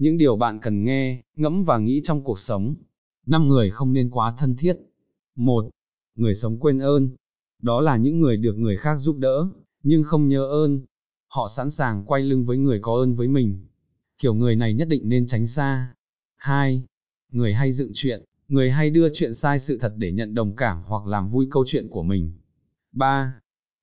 những điều bạn cần nghe, ngẫm và nghĩ trong cuộc sống. Năm người không nên quá thân thiết. Một, Người sống quên ơn. Đó là những người được người khác giúp đỡ, nhưng không nhớ ơn. Họ sẵn sàng quay lưng với người có ơn với mình. Kiểu người này nhất định nên tránh xa. 2. Người hay dựng chuyện, người hay đưa chuyện sai sự thật để nhận đồng cảm hoặc làm vui câu chuyện của mình. 3.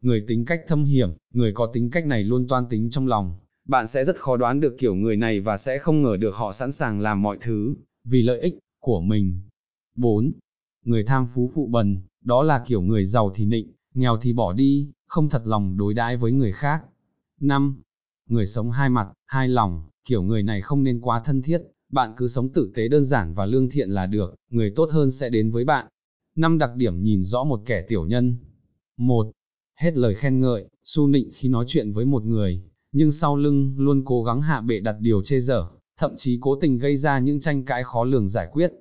Người tính cách thâm hiểm, người có tính cách này luôn toan tính trong lòng, bạn sẽ rất khó đoán được kiểu người này và sẽ không ngờ được họ sẵn sàng làm mọi thứ, vì lợi ích của mình. 4. Người tham phú phụ bần, đó là kiểu người giàu thì nịnh, nghèo thì bỏ đi, không thật lòng đối đãi với người khác. 5. Người sống hai mặt, hai lòng, kiểu người này không nên quá thân thiết, bạn cứ sống tử tế đơn giản và lương thiện là được, người tốt hơn sẽ đến với bạn. 5 đặc điểm nhìn rõ một kẻ tiểu nhân. 1. Hết lời khen ngợi, su nịnh khi nói chuyện với một người, nhưng sau lưng luôn cố gắng hạ bệ đặt điều chê dở, thậm chí cố tình gây ra những tranh cãi khó lường giải quyết.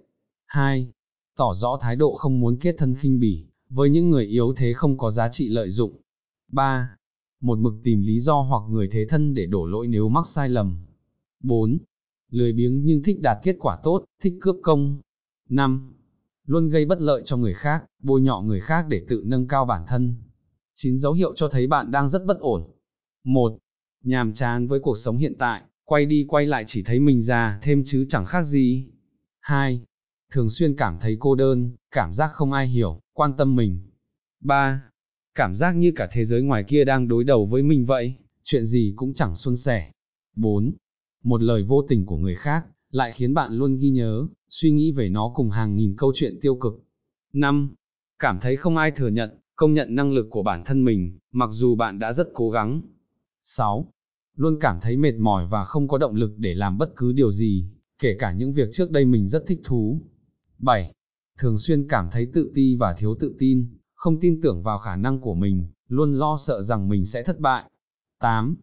2. Tỏ rõ thái độ không muốn kết thân khinh bỉ, với những người yếu thế không có giá trị lợi dụng. 3. Một mực tìm lý do hoặc người thế thân để đổ lỗi nếu mắc sai lầm. 4. Lười biếng nhưng thích đạt kết quả tốt, thích cướp công. 5. Luôn gây bất lợi cho người khác, bôi nhọ người khác để tự nâng cao bản thân. 9 dấu hiệu cho thấy bạn đang rất bất ổn. 1 nhàm chán với cuộc sống hiện tại, quay đi quay lại chỉ thấy mình già thêm chứ chẳng khác gì. 2. Thường xuyên cảm thấy cô đơn, cảm giác không ai hiểu, quan tâm mình. 3. Cảm giác như cả thế giới ngoài kia đang đối đầu với mình vậy, chuyện gì cũng chẳng suôn sẻ. 4. Một lời vô tình của người khác, lại khiến bạn luôn ghi nhớ, suy nghĩ về nó cùng hàng nghìn câu chuyện tiêu cực. 5. Cảm thấy không ai thừa nhận, công nhận năng lực của bản thân mình, mặc dù bạn đã rất cố gắng, 6. Luôn cảm thấy mệt mỏi và không có động lực để làm bất cứ điều gì, kể cả những việc trước đây mình rất thích thú. 7. Thường xuyên cảm thấy tự ti và thiếu tự tin, không tin tưởng vào khả năng của mình, luôn lo sợ rằng mình sẽ thất bại. 8.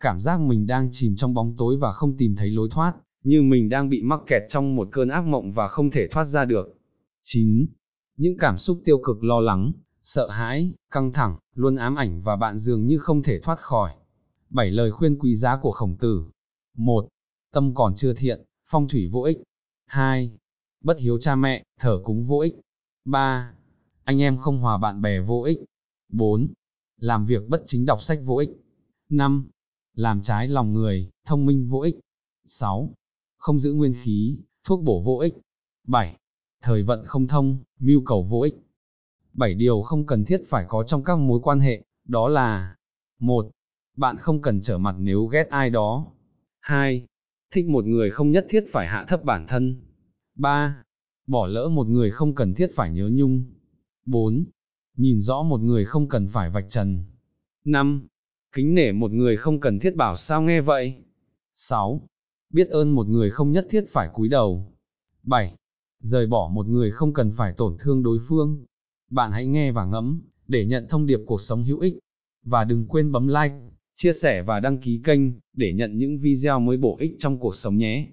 Cảm giác mình đang chìm trong bóng tối và không tìm thấy lối thoát, như mình đang bị mắc kẹt trong một cơn ác mộng và không thể thoát ra được. 9. Những cảm xúc tiêu cực lo lắng, sợ hãi, căng thẳng, luôn ám ảnh và bạn dường như không thể thoát khỏi bảy lời khuyên quý giá của khổng tử. 1. Tâm còn chưa thiện, phong thủy vô ích. 2. Bất hiếu cha mẹ, thở cúng vô ích. 3. Anh em không hòa bạn bè vô ích. 4. Làm việc bất chính đọc sách vô ích. 5. Làm trái lòng người, thông minh vô ích. 6. Không giữ nguyên khí, thuốc bổ vô ích. 7. Thời vận không thông, mưu cầu vô ích. 7 điều không cần thiết phải có trong các mối quan hệ, đó là: 1 bạn không cần trở mặt nếu ghét ai đó. 2. Thích một người không nhất thiết phải hạ thấp bản thân. 3. Bỏ lỡ một người không cần thiết phải nhớ nhung. 4. Nhìn rõ một người không cần phải vạch trần. 5. Kính nể một người không cần thiết bảo sao nghe vậy. 6. Biết ơn một người không nhất thiết phải cúi đầu. 7. Rời bỏ một người không cần phải tổn thương đối phương. Bạn hãy nghe và ngẫm để nhận thông điệp cuộc sống hữu ích. Và đừng quên bấm like chia sẻ và đăng ký kênh để nhận những video mới bổ ích trong cuộc sống nhé.